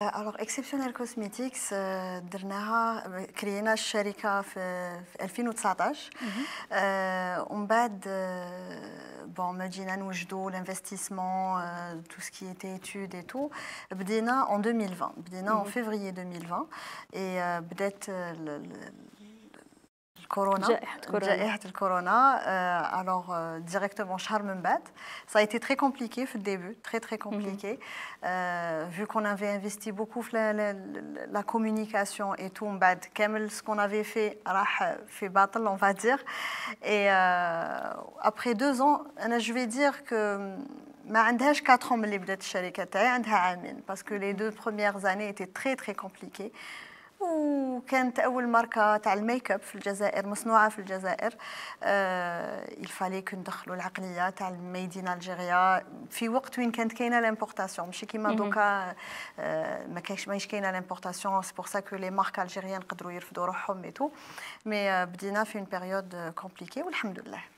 Euh, alors, Exceptionnel Cosmetics, euh, euh, mhm. on euh, a créé une société en 2019. On a bon, me l'investissement, tout ce qui était études et tout. bdina en 2020, bdina en mhm. février 2020. Et Corona, Corona. Euh, alors euh, directement charme Ça a été très compliqué au début, très très compliqué, mhm. euh, vu qu'on avait investi beaucoup la communication et tout en bête. qu'on avait fait, on a fait battle, on va dire. Et après deux ans, je vais dire que, mm, malgré quatre ans, de parce que les deux premières années étaient très très compliquées. وكانت اول ماركه تاع الميك اب في الجزائر مصنوعه في الجزائر آه الفاليك ندخلوا العقليه تاع الميدينا الجيريا في وقت وين كانت كاينه لامبورطاسيون ماشي كيما دوكا آه ما كاينش ماهيش كاينه لامبورطاسيون سي بور سا كو لي مارك الجيريان قدروا يرفضوا روحهم اي تو مي بدينا في اون بيريود كومبليكي والحمد لله